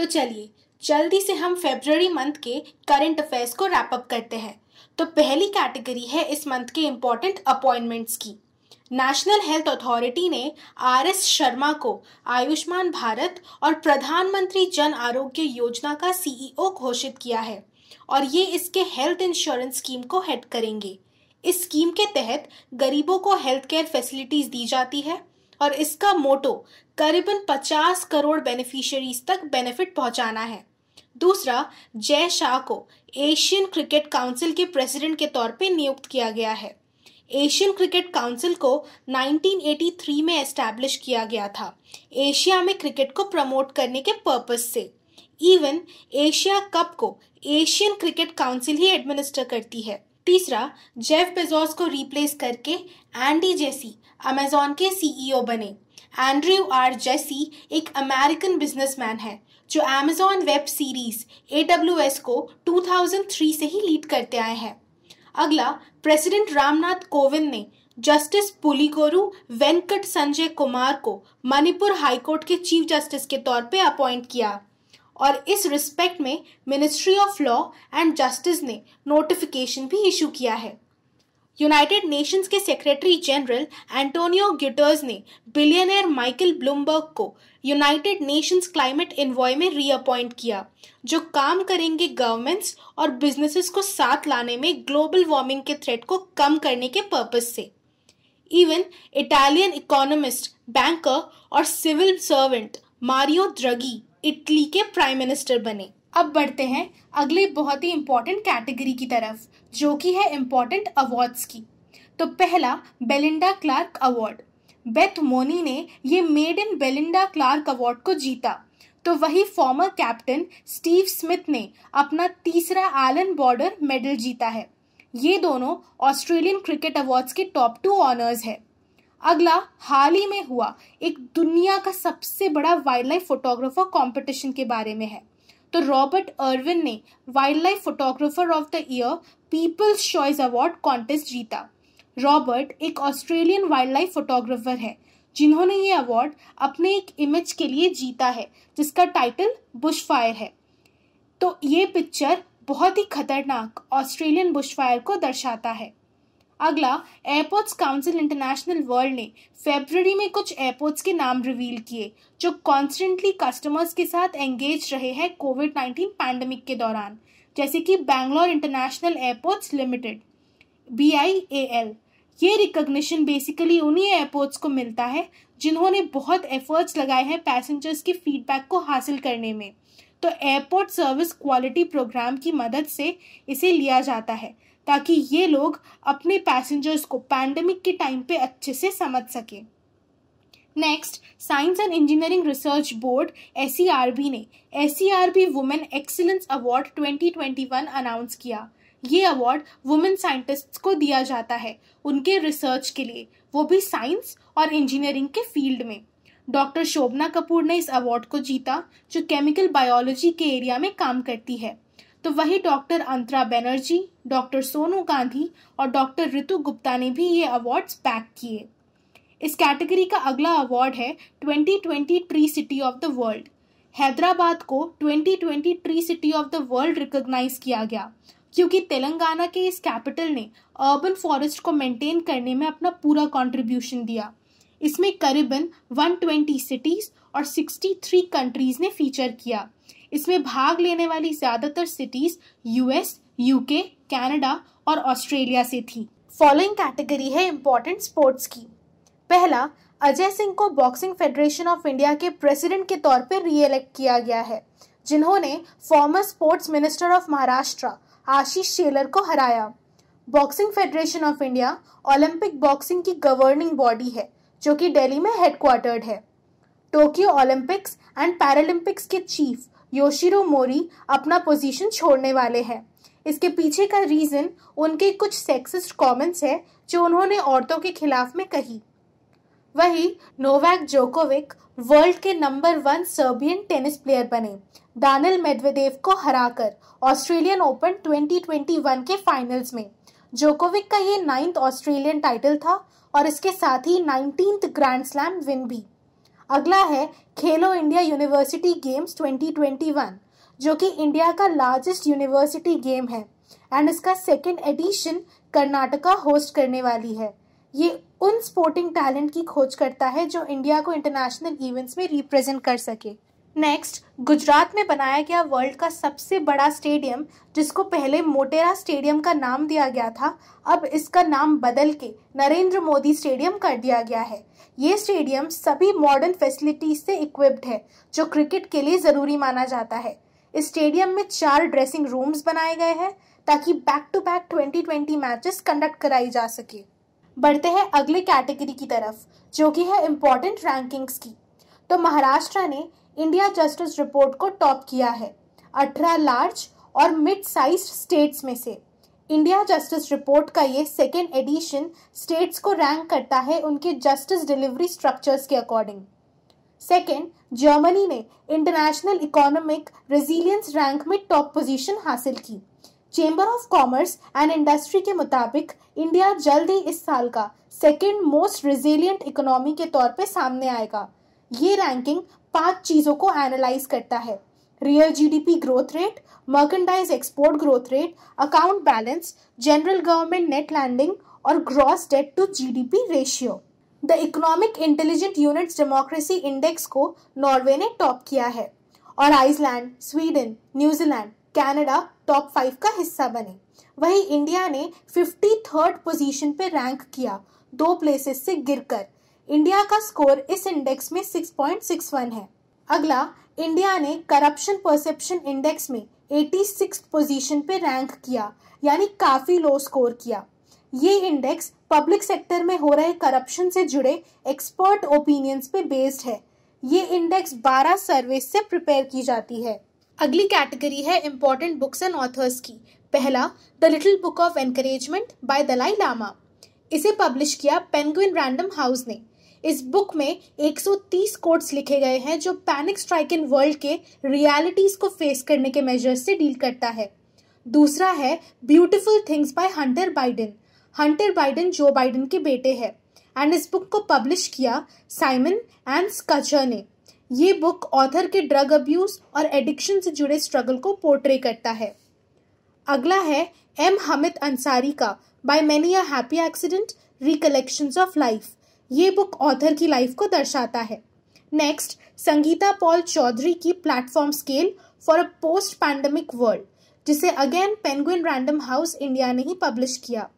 तो चलिए जल्दी से हम फेब्रवरी मंथ के करंट अफेयर्स को रैप अप करते हैं तो पहली कैटेगरी है इस मंथ के इम्पॉर्टेंट अपॉइंटमेंट्स की नेशनल हेल्थ अथॉरिटी ने आर एस शर्मा को आयुष्मान भारत और प्रधानमंत्री जन आरोग्य योजना का सीईओ e घोषित किया है और ये इसके हेल्थ इंश्योरेंस स्कीम को हेड करेंगे इस स्कीम के तहत गरीबों को हेल्थ केयर फैसिलिटीज दी जाती है और इसका मोटो करीबन 50 करोड़ बेनिफिशियरीज तक बेनिफिट पहुंचाना है दूसरा जय शाह को एशियन क्रिकेट काउंसिल के प्रेसिडेंट के तौर पर नियुक्त किया गया है एशियन क्रिकेट काउंसिल को 1983 में एस्टैब्लिश किया गया था एशिया में क्रिकेट को प्रमोट करने के पर्पस से इवन एशिया कप को एशियन क्रिकेट काउंसिल ही एडमिनिस्टर करती है तीसरा जेफ बेजोस को रिप्लेस करके एंडी जेसी अमेजोन के सीईओ e बने एंड्रयू आर जेसी एक अमेरिकन बिजनेसमैन है जो अमेजोन वेब सीरीज ए को 2003 से ही लीड करते आए हैं अगला प्रेसिडेंट रामनाथ कोविंद ने जस्टिस पुलिकोरू वेंकट संजय कुमार को मणिपुर हाईकोर्ट के चीफ जस्टिस के तौर पे अपॉइंट किया और इस रिस्पेक्ट में ministry of law and justice ने नोटिफिकेशन भी इशू किया है यूनाइटेड नेशंस के सेक्रेटरी जनरल एंटोनियो गिटर्स ने बिलियनर माइकल ब्लूमबर्ग को यूनाइटेड नेशंस क्लाइमेट इन्वॉय में रीअपॉइंट किया जो काम करेंगे गवर्नमेंट्स और बिजनेसेस को साथ लाने में ग्लोबल वार्मिंग के थ्रेट को कम करने के पर्पज से इवन इटालियन इकोनॉमिस्ट बैंकर और civil servant Mario Draghi Italy के प्राइम मिनिस्टर बने अब बढ़ते हैं अगले बहुत ही इम्पॉर्टेंट कैटेगरी की तरफ जो कि है इम्पॉर्टेंट अवार्ड्स की तो पहला Belinda Clarke award Beth Mooney ने ये मेड इन बेलिंडा क्लार्क अवार्ड को जीता तो वही फॉर्मर कैप्टन स्टीव स्मिथ ने अपना तीसरा एलन बॉर्डर मेडल जीता है ये दोनों ऑस्ट्रेलियन क्रिकेट अवार्ड्स के टॉप टू ऑनर्स है अगला हाल ही में हुआ एक दुनिया का सबसे बड़ा वाइल्ड लाइफ फोटोग्राफर कॉम्पिटिशन के बारे में है तो रॉबर्ट अर्विन ने wildlife photographer of the year people's choice award contest जीता रॉबर्ट एक ऑस्ट्रेलियन वाइल्ड लाइफ फोटोग्राफर है जिन्होंने ये अवार्ड अपने एक इमेज के लिए जीता है जिसका टाइटल बुश फायर है तो ये पिक्चर बहुत ही खतरनाक ऑस्ट्रेलियन बुश फायर को दर्शाता है अगला एयरपोर्ट्स काउंसिल इंटरनेशनल वर्ल्ड ने फेबररी में कुछ एयरपोर्ट्स के नाम रिवील किए जो कॉन्स्टेंटली कस्टमर्स के साथ एंगेज रहे हैं कोविड नाइन्टीन पैंडमिक के दौरान जैसे कि Bangalore international airports limited B I A L ये रिकग्निशन बेसिकली उन्हीं एयरपोर्ट्स को मिलता है जिन्होंने बहुत एफर्ट्स लगाए हैं पैसेंजर्स के फीडबैक को हासिल करने में तो एयरपोर्ट सर्विस क्वालिटी प्रोग्राम की मदद से इसे लिया जाता है ताकि ये लोग अपने पैसेंजर्स को पैंडमिक के टाइम पे अच्छे से समझ सकें next science and engineering research board S ने S C R B women excellence award twenty one announce किया ये अवार्ड वुमेन साइंटिस्ट्स को दिया जाता है उनके रिसर्च के लिए वो भी साइंस और इंजीनियरिंग के फील्ड में डॉक्टर शोभना कपूर ने इस अवार्ड को जीता जो केमिकल बायोलॉजी के एरिया में काम करती है तो वही डॉक्टर अंतरा बनर्जी डॉक्टर सोनू गांधी और डॉक्टर ऋतु गुप्ता ने भी ये अवार्ड्स पैक किए इस कैटेगरी का अगला अवार्ड है 2020 tree city of the world Hyderabad को 2020 tree city of the world recognise किया गया क्योंकि तेलंगाना के इस कैपिटल ने अर्बन फॉरेस्ट को मेंटेन करने में अपना पूरा कंट्रीब्यूशन दिया इसमें करीबन 120 सिटीज़ और 63 कंट्रीज़ ने फीचर किया इसमें भाग लेने वाली ज़्यादातर सिटीज़ यूएस यूके कनाडा और ऑस्ट्रेलिया से थी फॉलोइंग कैटेगरी है इम्पोर्टेंट स्पोर्ट्स की पहला अजय सिंह को बॉक्सिंग फेडरेशन ऑफ इंडिया के प्रेसिडेंट के तौर पर रीएलेक्ट किया गया है जिन्होंने former sports minister of Maharashtra Ashish Shelar को हराया boxing federation of India Olympic boxing की गवर्निंग बॉडी है जो कि दिल्ली में हेडक्वार्टर्ड है टोक्यो ओलंपिक्स एंड पैरालंपिक्स के चीफ योशिरो मोरी अपना पोजीशन छोड़ने वाले हैं इसके पीछे का रीज़न उनके कुछ सेक्सिस्ट कमेंट्स है जो उन्होंने औरतों के खिलाफ में कही वही नोवैक जोकोविक वर्ल्ड के number one Serbian tennis player बने दानिल मेदवेदेव को हराकर ऑस्ट्रेलियन ओपन 2021 के फाइनल्स में जोकोविक का ये नाइन्थ ऑस्ट्रेलियन टाइटल था और इसके साथ ही नाइनटीन ग्रैंड स्लैम विन भी अगला है खेलो इंडिया यूनिवर्सिटी गेम्स 2021 जो कि इंडिया का लार्जेस्ट यूनिवर्सिटी गेम है एंड इसका सेकेंड एडिशन कर्नाटका होस्ट करने वाली है ये उन स्पोर्टिंग टैलेंट की खोज करता है जो इंडिया को इंटरनेशनल इवेंट्स में रिप्रेजेंट कर सके नेक्स्ट गुजरात में बनाया गया वर्ल्ड का सबसे बड़ा स्टेडियम जिसको पहले मोटेरा स्टेडियम का नाम दिया गया था अब इसका नाम बदल के नरेंद्र मोदी स्टेडियम कर दिया गया है ये स्टेडियम सभी मॉडर्न फैसिलिटीज से इक्विप्ड है जो क्रिकेट के लिए ज़रूरी माना जाता है इस स्टेडियम में चार ड्रेसिंग रूम्स बनाए गए हैं ताकि back to back 2020 matches conduct कराई जा सके बढ़ते हैं अगले कैटेगरी की तरफ जो कि है इम्पोर्टेंट रैंकिंग्स की तो महाराष्ट्र ने इंडिया जस्टिस रिपोर्ट को टॉप किया है 18 लार्ज और मिड साइज स्टेट्स में से इंडिया जस्टिस रिपोर्ट का ये सेकेंड एडिशन स्टेट्स को रैंक करता है उनके जस्टिस डिलीवरी स्ट्रक्चर्स के अकॉर्डिंग सेकेंड जर्मनी ने इंटरनेशनल इकोनॉमिक रेजिलियंस रैंक में टॉप पोजीशन हासिल की chamber of commerce and industry के मुताबिक इंडिया जल्द ही इस साल का सेकेंड मोस्ट रेजिलियंट इकोनॉमी के तौर पर सामने आएगा ये रैंकिंग पांच चीज़ों को एनालाइज करता है real GDP growth rate merchandise export growth rate account balance general government net lending और gross debt to GDP ratio the economic intelligent units democracy index को नॉर्वे ने टॉप किया है और Iceland Sweden New Zealand Canada top five का हिस्सा बने वहीं इंडिया ने फिफ्टी थर्ड पोजीशन पे रैंक किया दो प्लेसेस से गिरकर इंडिया का स्कोर इस इंडेक्स में 6.61 है अगला इंडिया ने करप्शन परसेप्शन इंडेक्स में 86 पोजीशन पे रैंक किया यानी काफी लो स्कोर किया ये इंडेक्स पब्लिक सेक्टर में हो रहे करप्शन से जुड़े एक्सपर्ट ओपिनियंस पे बेस्ड है ये इंडेक्स 12 सर्विस से प्रिपेयर की जाती है अगली कैटेगरी है इम्पोर्टेंट बुक्स एंड ऑथर्स की पहला the little book of encouragement by Dalai Lama इसे पब्लिश किया पेंगुइन रैंडम हाउस ने इस बुक में 130 कोड्स लिखे गए हैं जो पैनिक स्ट्राइक इन वर्ल्ड के रियलिटीज को फेस करने के मेजर्स से डील करता है दूसरा है beautiful things by Hunter Biden Hunter Biden Joe Biden के बेटे हैं एंड इस बुक को पब्लिश किया साइमन एंड स्कचर ने ये बुक ऑथर के ड्रग अब्यूज और एडिक्शन से जुड़े स्ट्रगल को पोर्ट्रे करता है अगला है एम हमिद अंसारी का by many a happy accident recollections of life ये बुक ऑथर की लाइफ को दर्शाता है नेक्स्ट संगीता पॉल चौधरी की platform scale for a post pandemic world जिसे again Penguin Random House India ने ही पब्लिश किया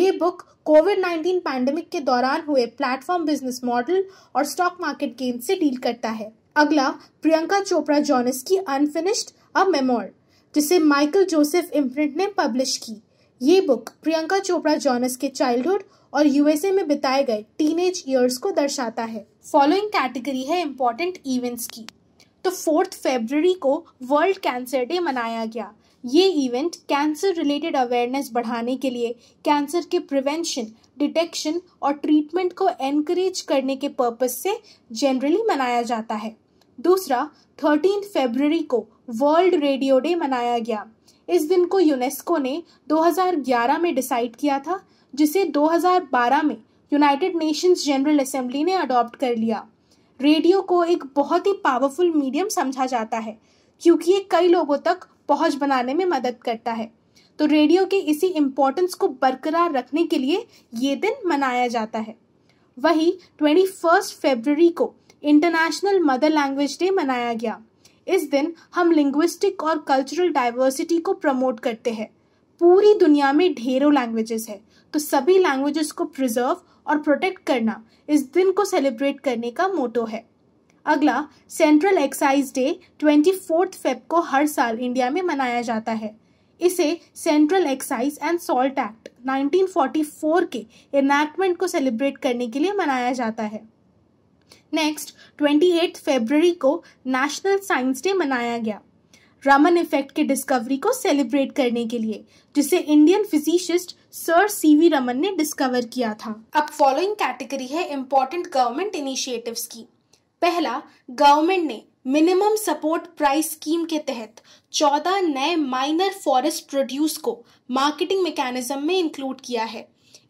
ये बुक कोविड नाइन्टीन पैंडमिक के दौरान हुए प्लेटफॉर्म बिजनेस मॉडल और स्टॉक मार्केट गेम से डील करता है अगला प्रियंका चोपड़ा जॉनस की अनफिनिश्ड अ मेमोर जिसे माइकल जोसेफ इम्प्रिंट ने पब्लिश की ये बुक प्रियंका चोपड़ा जॉनस के चाइल्डहुड और यूएसए में बिताए गए टीनेज ईयर्स को दर्शाता है फॉलोइंग कैटेगरी है इम्पॉर्टेंट इवेंट्स की तो फोर्थ फेबररी को वर्ल्ड कैंसर डे मनाया गया ये इवेंट कैंसर रिलेटेड अवेयरनेस बढ़ाने के लिए कैंसर के प्रिवेंशन डिटेक्शन और ट्रीटमेंट को एनकरेज करने के पर्पज से जनरली मनाया जाता है दूसरा थर्टीन फेबररी को वर्ल्ड रेडियो डे मनाया गया इस दिन को यूनेस्को ने 2011 में डिसाइड किया था जिसे 2012 में यूनाइटेड नेशंस जनरल असेंबली ने अडॉप्ट कर लिया रेडियो को एक बहुत ही पावरफुल मीडियम समझा जाता है क्योंकि ये कई लोगों तक पहुंच बनाने में मदद करता है तो रेडियो के इसी इम्पोर्टेंस को बरकरार रखने के लिए ये दिन मनाया जाता है वही ट्वेंटी फर्स्ट फेबररी को इंटरनेशनल मदर लैंग्वेज डे मनाया गया इस दिन हम लिंग्विस्टिक और कल्चरल डाइवर्सिटी को प्रमोट करते हैं पूरी दुनिया में ढेरों लैंग्वेजेस है तो सभी लैंग्वेजेस को प्रिजर्व और प्रोटेक्ट करना इस दिन को सेलिब्रेट करने का मोटो है अगला central excise day twenty fourth Feb को हर साल इंडिया में मनाया जाता है इसे central excise and salt act 1944 के इनैक्टमेंट को सेलिब्रेट करने के लिए मनाया जाता है नेक्स्ट 28 फरवरी को नेशनल साइंस डे मनाया गया रमन इफेक्ट के डिस्कवरी को सेलिब्रेट करने के लिए जिसे Indian physicist sir CV Raman ने डिस्कवर किया था अब फॉलोइंग कैटेगरी है इम्पोर्टेंट गवर्नमेंट इनिशिएटिव्स की पहला गवर्नमेंट ने मिनिमम सपोर्ट प्राइस स्कीम के तहत 14 नए माइनर फॉरेस्ट प्रोड्यूस को मार्केटिंग मैकेनिज्म में इंक्लूड किया है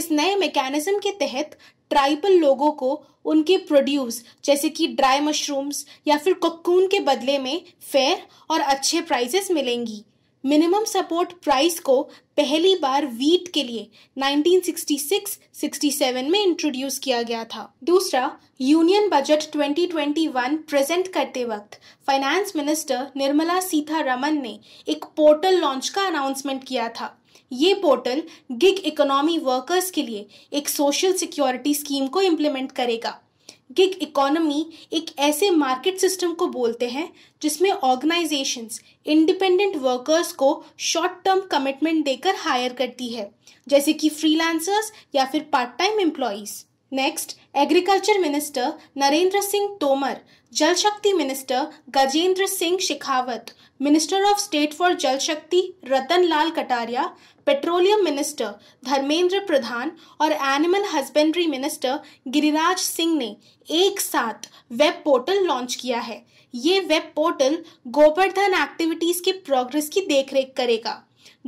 इस नए मैकेनिज्म के तहत ट्राइबल लोगों को उनके प्रोड्यूस जैसे कि ड्राई मशरूम्स या फिर कोकून के बदले में फेयर और अच्छे प्राइजेस मिलेंगी मिनिमम सपोर्ट प्राइस को पहली बार वीट के लिए 1966-67 में इंट्रोड्यूस किया गया था दूसरा यूनियन बजट 2021 प्रेजेंट करते वक्त फाइनेंस मिनिस्टर निर्मला सीतारमन ने एक पोर्टल लॉन्च का अनाउंसमेंट किया था ये पोर्टल गिग इकोनॉमी वर्कर्स के लिए एक सोशल सिक्योरिटी स्कीम को इम्प्लीमेंट करेगा गिग इकोनॉमी एक ऐसे मार्केट सिस्टम को बोलते हैं जिसमें ऑर्गेनाइजेशंस इंडिपेंडेंट वर्कर्स को शॉर्ट टर्म कमिटमेंट देकर हायर करती है जैसे कि फ्रीलांसर्स या फिर part time employees next agriculture minister Narendra Singh Tomar Jal Shakti minister Gajendra Singh Shekhawat minister of state for Jal Shakti Ratan Lal Kataria petroleum minister Dharmendra Pradhan और animal husbandry minister Giriraj Singh ने एक साथ वेब पोर्टल लॉन्च किया है ये वेब पोर्टल गोबरधन एक्टिविटीज़ के प्रोग्रेस की देखरेख करेगा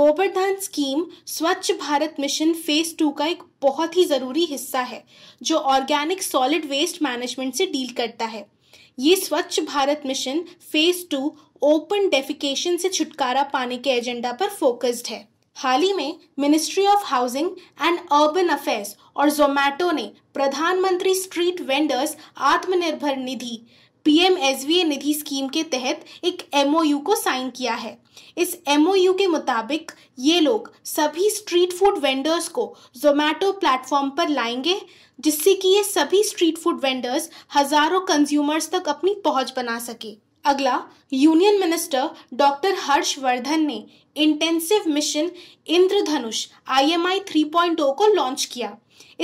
गोबरधन स्कीम स्वच्छ भारत मिशन फेज टू का एक बहुत ही ज़रूरी हिस्सा है जो ऑर्गेनिक सॉलिड वेस्ट मैनेजमेंट से डील करता है ये Swachh Bharat mission phase two open defecation से छुटकारा पाने के एजेंडा पर फोकस्ड है हाल ही में ministry of housing and urban affairs और जोमैटो ने प्रधानमंत्री स्ट्रीट वेंडर्स आत्मनिर्भर निधि पीएम एसवीए निधि स्कीम के तहत एक एमओयू को साइन किया है इस एमओयू के मुताबिक ये लोग सभी स्ट्रीट फूड वेंडर्स को जोमेटो प्लेटफॉर्म पर लाएंगे जिससे कि ये सभी स्ट्रीट फूड वेंडर्स हजारों कंज्यूमर्स तक अपनी पहुंच बना सके अगला यूनियन मिनिस्टर डॉक्टर हर्षवर्धन ने इंटेंसिव मिशन इंद्रधनुष आईएमआई 3.0 को लॉन्च किया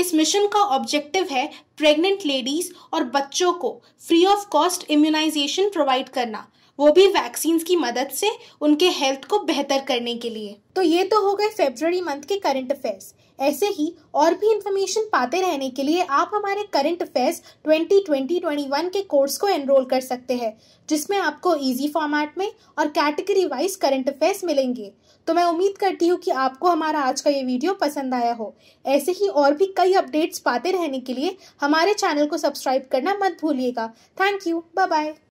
इस मिशन का ऑब्जेक्टिव है प्रेग्नेंट लेडीज और बच्चों को free of cost immunisation provide करना वो भी वैक्सीन की मदद से उनके हेल्थ को बेहतर करने के लिए तो ये तो हो गए फेब्रवरी मंथ के करंट अफेयर्स ऐसे ही और भी इंफॉर्मेशन पाते रहने के लिए आप हमारे करंट अफेयर्स 2020-21 के कोर्स को एनरोल कर सकते हैं जिसमें आपको इजी फॉर्मेट में और कैटेगरी वाइज करंट अफेयर्स मिलेंगे तो मैं उम्मीद करती हूँ कि आपको हमारा आज का ये वीडियो पसंद आया हो ऐसे ही और भी कई अपडेट्स पाते रहने के लिए हमारे चैनल को सब्सक्राइब करना मत भूलिएगा थैंक यू बाय